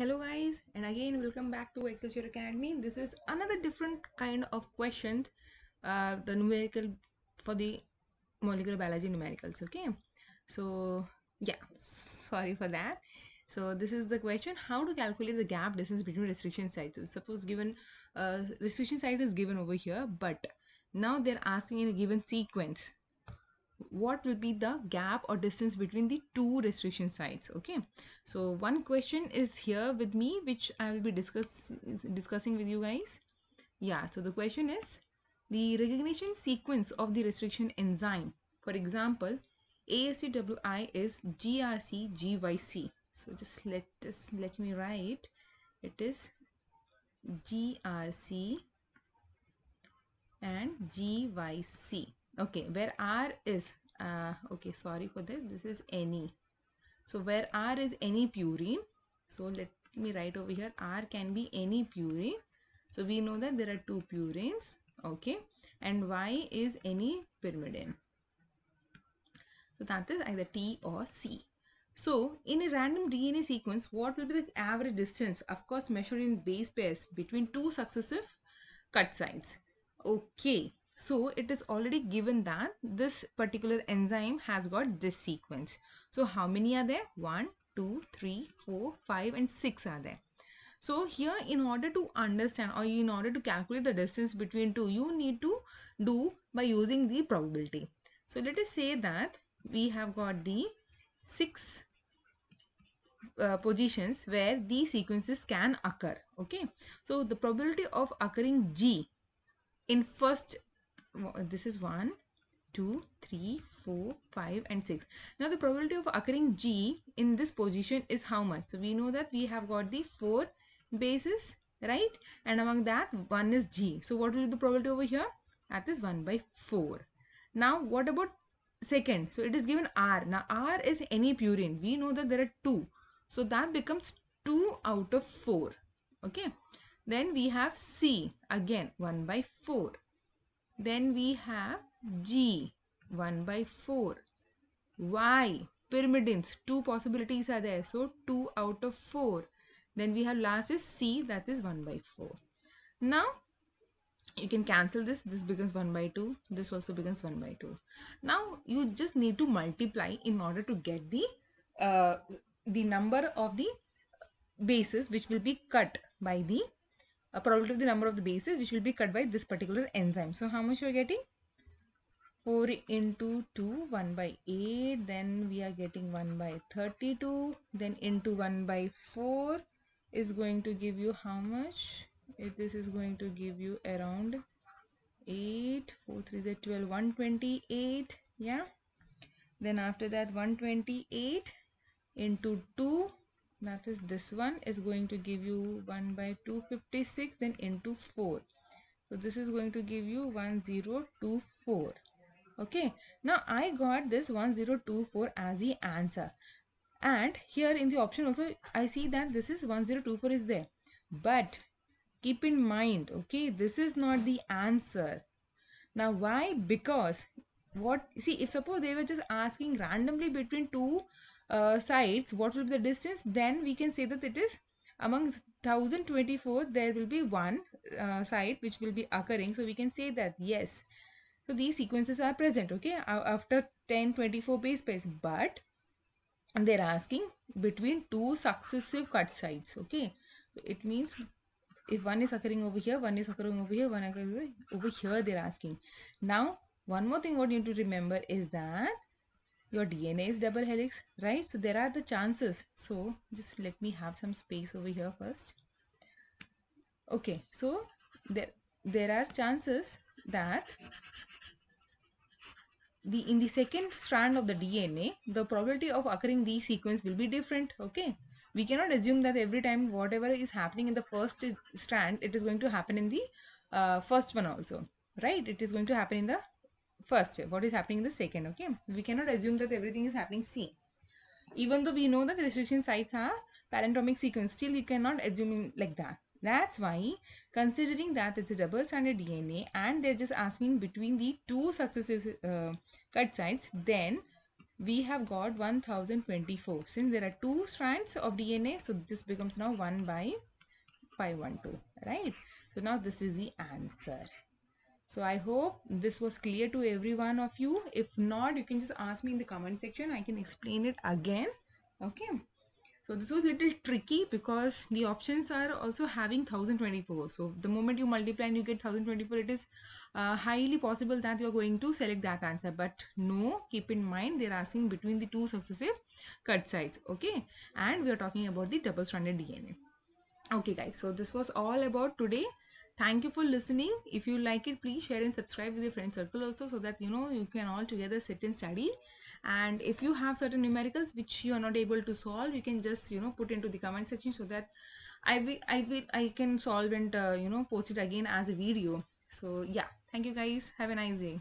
hello guys and again welcome back to Excelsior Academy this is another different kind of questions uh, the numerical for the molecular biology numericals okay so yeah sorry for that so this is the question how to calculate the gap distance between restriction sites so suppose given uh, restriction site is given over here but now they're asking in a given sequence what will be the gap or distance between the two restriction sites okay so one question is here with me which i will be discuss discussing with you guys yeah so the question is the recognition sequence of the restriction enzyme for example ASCWI is GRCGYC so just let us let me write it is GRC and GYC okay where r is uh, okay sorry for this this is any so where r is any purine so let me write over here r can be any purine so we know that there are two purines okay and y is any pyrimidine so that is either t or c so in a random DNA sequence, what will be the average distance? Of course, measured in base pairs between two successive cut sites. Okay, so it is already given that this particular enzyme has got this sequence. So how many are there? 1, 2, 3, 4, 5 and 6 are there. So here in order to understand or in order to calculate the distance between two, you need to do by using the probability. So let us say that we have got the 6 uh, positions where these sequences can occur okay so the probability of occurring g in first this is 1 2 3 4 5 and 6 now the probability of occurring g in this position is how much so we know that we have got the four bases right and among that one is g so what will be the probability over here that is 1 by 4 now what about second so it is given r now r is any purine we know that there are two so that becomes 2 out of 4 okay then we have c again 1 by 4 then we have G, 1 by 4. Y, pyrimidines, two possibilities are there. So 2 out of 4. Then we have last is C, that is 1 by 4. Now, you can cancel this. This becomes 1 by 2. This also becomes 1 by 2. Now, you just need to multiply in order to get the, uh, the number of the bases which will be cut by the a probability of the number of the bases which will be cut by this particular enzyme. So how much you are getting? 4 into 2 1 by 8 then we are getting 1 by 32 then into 1 by 4 is going to give you how much if this is going to give you around 8 4 3 is 12 128 yeah then after that 128 into 2 that is this one is going to give you 1 by 256 then into 4 so this is going to give you 1024 okay now i got this 1024 as the answer and here in the option also i see that this is 1024 is there but keep in mind okay this is not the answer now why because what see if suppose they were just asking randomly between two uh, sides what will be the distance then we can say that it is among 1024 there will be one uh, side which will be occurring so we can say that yes so these sequences are present okay after 1024 base pairs but they're asking between two successive cut sides okay so it means if one is occurring over here one is occurring over here one occurring over here they're asking now one more thing what you need to remember is that your DNA is double helix, right? So there are the chances. So just let me have some space over here first. Okay, so there, there are chances that the in the second strand of the DNA, the probability of occurring these sequence will be different. Okay, we cannot assume that every time whatever is happening in the first strand, it is going to happen in the uh, first one also, right? It is going to happen in the first what is happening in the second okay we cannot assume that everything is happening same even though we know that restriction sites are parentomic sequence still you cannot assume like that that's why considering that it's a double stranded DNA and they're just asking between the two successive uh, cut sites then we have got 1024 since there are two strands of DNA so this becomes now 1 by 512 right so now this is the answer so I hope this was clear to every one of you. If not, you can just ask me in the comment section. I can explain it again. Okay. So this was a little tricky because the options are also having 1024. So the moment you multiply and you get 1024, it is uh, highly possible that you're going to select that answer. But no, keep in mind they're asking between the two successive cut sites. Okay. And we are talking about the double-stranded DNA. Okay guys, so this was all about today. Thank you for listening. If you like it, please share and subscribe with your friend circle also so that you know you can all together sit and study. And if you have certain numericals which you are not able to solve, you can just you know put into the comment section so that I will I will I can solve and uh, you know post it again as a video. So yeah, thank you guys. Have a nice day.